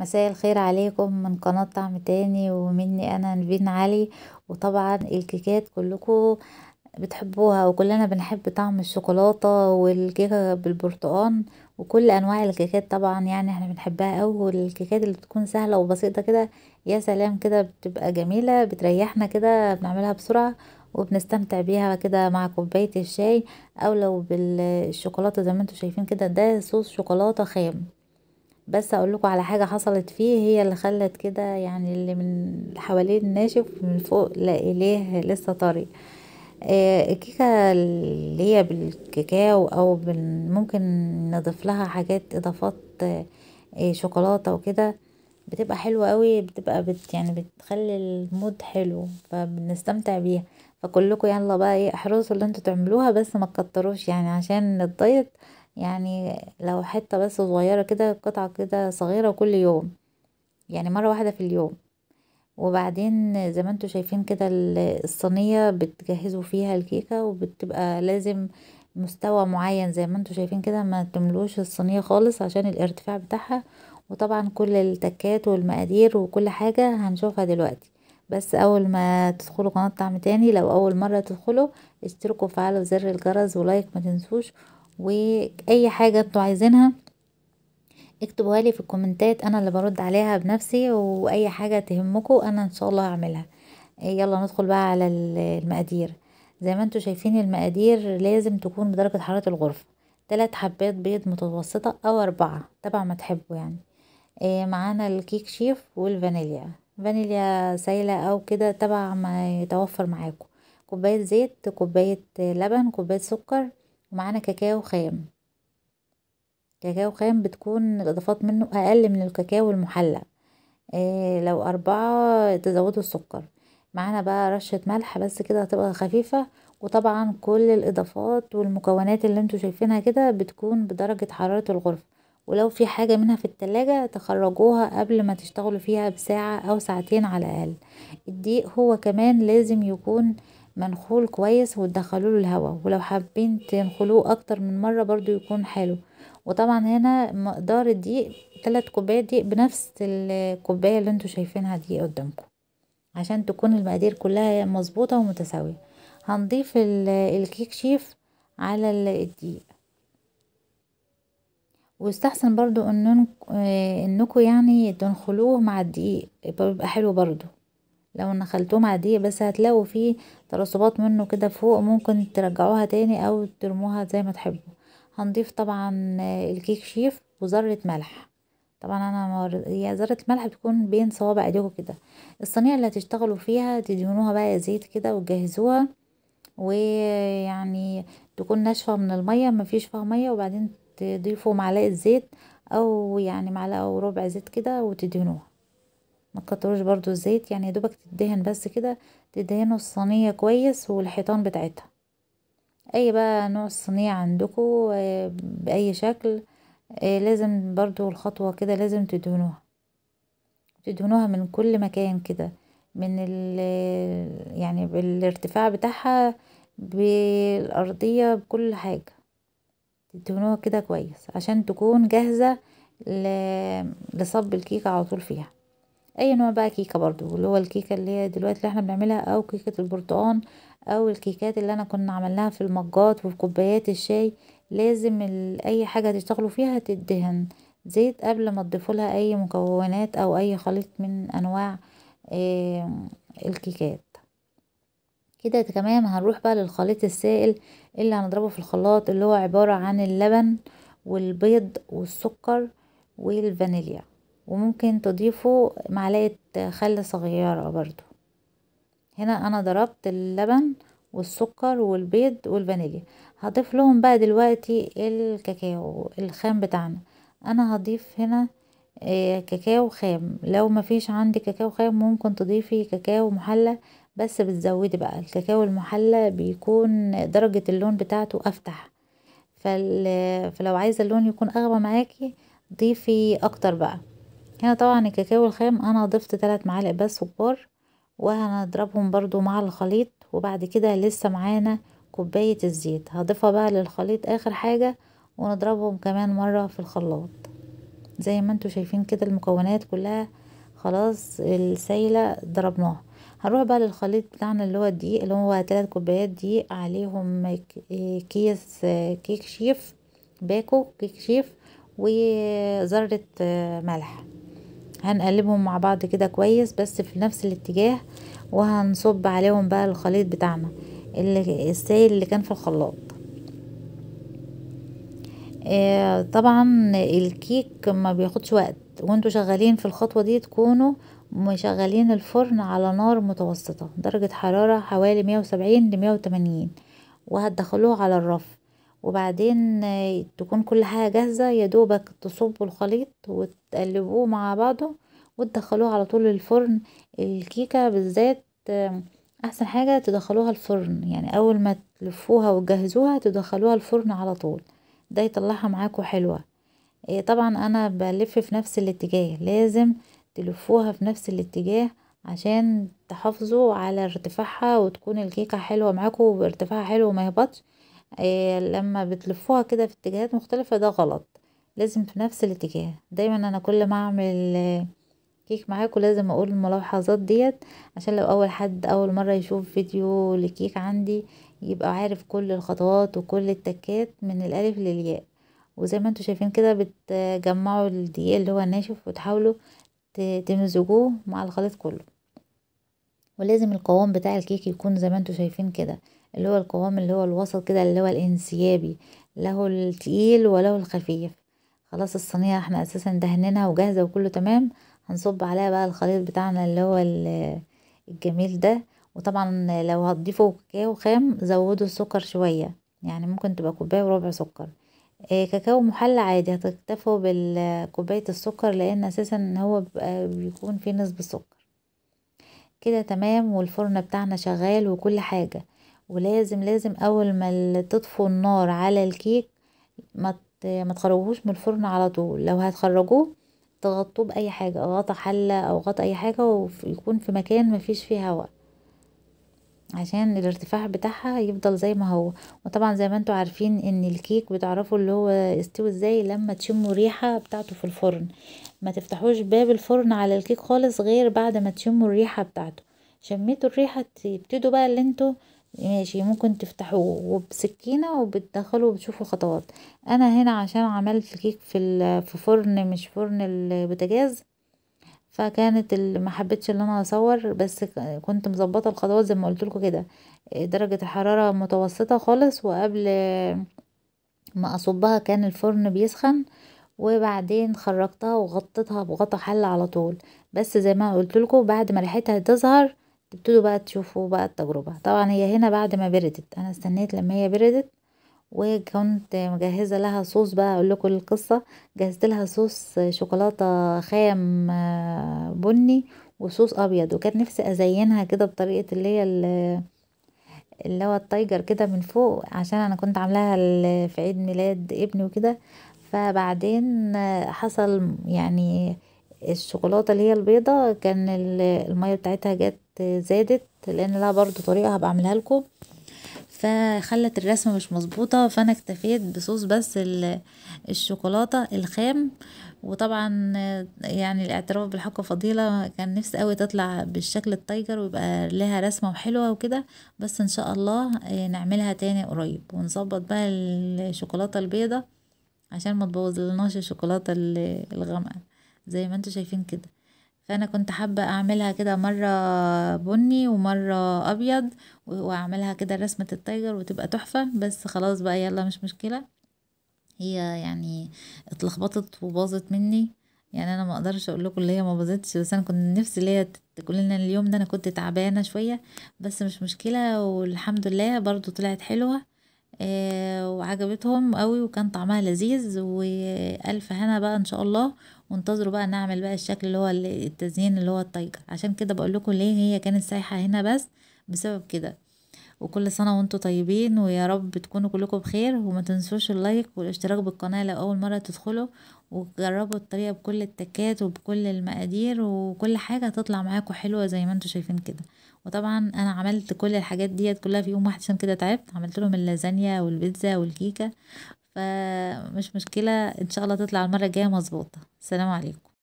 مساء الخير عليكم من قناة طعم تاني ومني أنا نبين علي وطبعا الكيكات كلكم بتحبوها وكلنا بنحب طعم الشوكولاتة والكيكة بالبرتقان وكل أنواع الكيكات طبعا يعني احنا بنحبها أوي والكيكات اللي بتكون سهلة وبسيطة كده يا سلام كده بتبقى جميلة بتريحنا كده بنعملها بسرعة وبنستمتع بيها كده مع كوباية الشاي أو لو بالشوكولاتة زي ما انتم شايفين كده ده صوص شوكولاتة خام بس اقول لكم على حاجه حصلت فيه هي اللي خلت كده يعني اللي من حواليه ناشف من فوق اليه لسه طري آه الكيكه اللي هي بالكاكاو او ممكن نضيف لها حاجات اضافات آه شوكولاته وكده بتبقى حلوه قوي بتبقى بت يعني بتخلي المود حلو فبنستمتع بيها فكلكم يلا بقى ايه احرصوا اللي انتوا تعملوها بس ما تكتروش يعني عشان الدايت يعني لو حتة بس صغيرة كده قطعة كده صغيرة كل يوم يعني مرة واحدة في اليوم وبعدين زي ما انتوا شايفين كده الصينية بتجهزوا فيها الكيكة وبتبقى لازم مستوى معين زي ما انتوا شايفين كده ما تملوش الصينية خالص عشان الارتفاع بتاعها وطبعا كل التكات والمقادير وكل حاجة هنشوفها دلوقتي بس اول ما تدخلوا قناة طعم تاني لو اول مرة تدخلوا اشتركوا وفعلوا زر الجرس ولايك ما تنسوش واي حاجة انتوا عايزينها اكتبوها لي في الكومنتات انا اللي برد عليها بنفسي واي حاجة تهمكم انا ان شاء الله هعملها إيه، يلا ندخل بقى على المقادير زي ما انتوا شايفين المقادير لازم تكون بدرجة حرارة الغرفة تلات حبات بيض متوسطة او اربعة تبع ما تحبوا يعني إيه، معانا الكيك شيف والفانيليا فانيليا سايلة او كده تبع ما يتوفر معاكم كوباية زيت كوباية لبن كوباية سكر ومعانا كاكاو خام كاكاو خام بتكون الإضافات منه أقل من الكاكاو المحلى إيه لو أربعة تزودوا السكر معانا بقى رشة ملح بس كده هتبقى خفيفة وطبعا كل الإضافات والمكونات اللي انتوا شايفينها كده بتكون بدرجة حرارة الغرفة ولو في حاجة منها في التلاجة تخرجوها قبل ما تشتغلوا فيها بساعة أو ساعتين على الأقل الضيق هو كمان لازم يكون منخول كويس وتدخلوا له الهواء ولو حابين تنخلوه اكتر من مره برضو يكون حلو وطبعا هنا مقدار الدقيق ثلاث كوبايات دقيق بنفس الكوبايه اللي انتوا شايفينها دي قدامكم عشان تكون المقادير كلها مظبوطه ومتساويه هنضيف الكيك شيف على الدقيق ويستحسن برضو ان انكم يعني تنخلوه مع الدقيق بيبقى حلو برضو لو نخلتهم عادية بس هتلاقوا فيه ترسبات منه كده فوق ممكن ترجعوها تاني او ترموها زي ما تحبوا هنضيف طبعا الكيك شيف وذرة ملح طبعا انا مار... يا ذرة ملح بتكون بين صوابع ايديكم كده الصينية اللي هتشتغلوا فيها تدهنوها بقى زيت كده وتجهزوها ويعني تكون ناشفة من المية مفيش فيها مية وبعدين تضيفوا معلقة زيت او يعني معلقة وربع زيت كده وتدهنوها ما تكتروش برضو الزيت يعني يا دوبك تدهن بس كده تدهنوا الصينيه كويس والحيطان بتاعتها اي بقى نوع الصينيه عندكو آه، باي شكل آه، لازم برضو الخطوه كده لازم تدهنوها تدهنوها من كل مكان كده من ال يعني بالارتفاع بتاعها بالارضيه بكل حاجه تدهنوها كده كويس عشان تكون جاهزه لصب الكيكه على طول فيها اي نوع بقى كيكه برضو اللي هو الكيكه اللي هي دلوقتي اللي احنا بنعملها او كيكه البرتقال او الكيكات اللي انا كنا عملناها في المجات وفي كوبايات الشاي لازم اي حاجه تشتغلوا فيها تدهن زيت قبل ما تضيفوا لها اي مكونات او اي خليط من انواع الكيكات كده تمام هنروح بقى للخليط السائل اللي هنضربه في الخلاط اللي هو عباره عن اللبن والبيض والسكر والفانيليا وممكن تضيفوا معلقة خل صغيرة برضو هنا انا ضربت اللبن والسكر والبيض والفانيليا هضيف لهم بقى دلوقتي الكاكاو الخام بتاعنا انا هضيف هنا آه، كاكاو خام لو مفيش عندي كاكاو خام ممكن تضيفي كاكاو محلى بس بتزودي بقى الكاكاو المحلى بيكون درجة اللون بتاعته افتح فلو عايزة اللون يكون اغمى معاكي ضيفي اكتر بقى هنا طبعا الكاكاو الخام انا ضفت ثلاث معالق بس كبار وهنضربهم برضو مع الخليط وبعد كده لسه معانا كوباية الزيت هضيفها بقى للخليط اخر حاجة ونضربهم كمان مرة في الخلاط زي ما انتوا شايفين كده المكونات كلها خلاص السايلة ضربناها هنروح بقى للخليط بتاعنا اللي هو الدقيق اللي هو تلات كوبايات دقيق عليهم كيس كيك شيف باكو كيك شيف وذرة ملح هنقلبهم مع بعض كده كويس بس في نفس الاتجاه وهنصب عليهم بقى الخليط بتاعنا اللي السائل اللي كان في الخلاط آه، طبعا الكيك ما بياخدش وقت وانتوا شغالين في الخطوة دي تكونوا مشغلين الفرن على نار متوسطة درجة حرارة حوالي مية وسبعين 180 وهتدخلوه على الرف وبعدين تكون كل حاجة جاهزة يا دوبك تصبوا الخليط وتقلبوه مع بعضه وتدخلوه على طول الفرن الكيكة بالذات احسن حاجة تدخلوها الفرن يعني اول ما تلفوها وتجهزوها تدخلوها الفرن على طول ده يطلعها معاكم حلوة إيه، طبعا انا بلف في نفس الاتجاه لازم تلفوها في نفس الاتجاه عشان تحافظوا على ارتفاعها وتكون الكيكة حلوة معاكم وارتفاعها حلو وما يهبطش آه، لما بتلفوها كده في اتجاهات مختلفة ده غلط لازم في نفس الاتجاه دايما انا كل ما اعمل كيك معاكم لازم اقول الملاحظات ديت عشان لو اول حد اول مرة يشوف فيديو لكيك عندي يبقى عارف كل الخطوات وكل التكات من الالف للياء وزي ما انتم شايفين كده بتجمعوا الدقيق اللي هو الناشف وتحاولوا تمزجوه مع الخليط كله ولازم القوام بتاع الكيك يكون زي ما انتوا شايفين كده اللي هو القوام اللي هو الوسط كده اللي هو الانسيابي له التقيل وله الخفيف خلاص الصينيه احنا اساسا دهنناها وجاهزه وكله تمام هنصب عليها بقى الخليط بتاعنا اللي هو الجميل ده وطبعا لو هتضيفوا كاكاو خام زودوا السكر شويه يعني ممكن تبقى كوبايه وربع سكر آه، كاكاو محلى عادي هتكتفوا بكوبايه السكر لان اساسا هو بيكون فيه نسبه سكر كده تمام والفرن بتاعنا شغال وكل حاجة ولازم لازم اول ما تطفوا النار على الكيك ما ما تخرجوهوش من الفرن على طول لو هتخرجوه تغطوه باي حاجه غطا حله او غطا اي حاجه ويكون في مكان مفيش فيه هواء عشان الارتفاع بتاعها يفضل زي ما هو وطبعا زي ما انتوا عارفين ان الكيك بتعرفوا اللي هو استوى ازاي لما تشموا ريحه بتاعته في الفرن ما تفتحوش باب الفرن على الكيك خالص غير بعد ما تشموا الريحه بتاعته شميتوا الريحه تبتدوا بقى اللي انتوا ماشي ممكن تفتحوه وبسكينه وبتدخلوا وبتشوفوا الخطوات انا هنا عشان عملت الكيك في في فرن مش فرن البوتاجاز فكانت ما حبيتش ان انا اصور بس كنت مظبطه الخطوات زي ما قلت لكم كده درجه الحراره متوسطه خالص وقبل ما اصبها كان الفرن بيسخن وبعدين خرجتها وغطيتها بغطا حل على طول بس زي ما قلت لكم بعد ما ريحتها تظهر تبتدوا بقى تشوفوا بقى التجربه طبعا هي هنا بعد ما بردت انا استنيت لما هي بردت وكنت مجهزه لها صوص بقى اقول لكم القصه جهزت لها صوص شوكولاته خام آه، بني وصوص ابيض وكان نفسي ازينها كده بطريقه اللي هي اللي هو التايجر كده من فوق عشان انا كنت عاملاها في عيد ميلاد ابني وكده فبعدين حصل يعني الشوكولاته اللي هي البيضه كان الميه بتاعتها جت زادت لان لها برضو طريقه هبقى اعملها لكم فخلت الرسمة مش مظبوطة فانا اكتفيت بصوص بس الشوكولاتة الخام وطبعا يعني الاعتراف بالحق فضيلة كان نفسي قوي تطلع بالشكل التايجر ويبقى لها رسمة وحلوة وكده بس ان شاء الله آه، نعملها تاني قريب ونظبط بقى الشوكولاتة البيضة عشان ما تبوظ لناش الشوكولاتة الغامقة زي ما انتوا شايفين كده فانا كنت حابة اعملها كده مرة بني ومرة ابيض واعملها كده رسمة التايجر وتبقى تحفة بس خلاص بقى يلا مش مشكلة هي يعني اتلخبطت وباظت مني يعني انا ما اقدرش اقول لكم اللي هي ما باظتش بس انا كنت نفسي اللي هي تقول لنا اليوم ده انا كنت تعبانه شويه بس مش مشكله والحمد لله برضو طلعت حلوه آه، وعجبتهم قوي وكان طعمها لذيذ والف هنا بقى ان شاء الله وانتظروا بقى نعمل بقى الشكل اللي هو التزيين اللي هو الطايجة عشان كده بقول لكم ليه هي كانت سايحة هنا بس بسبب كده وكل سنة وانتم طيبين ويا رب تكونوا كلكم بخير وما تنسوش اللايك والاشتراك بالقناة لو أول مرة تدخلوا وجربوا الطريقة بكل التكات وبكل المقادير وكل حاجة هتطلع معاكم حلوة زي ما انتم شايفين كده وطبعا انا عملت كل الحاجات ديت كلها في يوم واحد عشان كده تعبت عملت لهم اللازانيا والبيتزا والكيكة فمش مشكلة ان شاء الله تطلع المرة الجاية مظبوطة سلام عليكم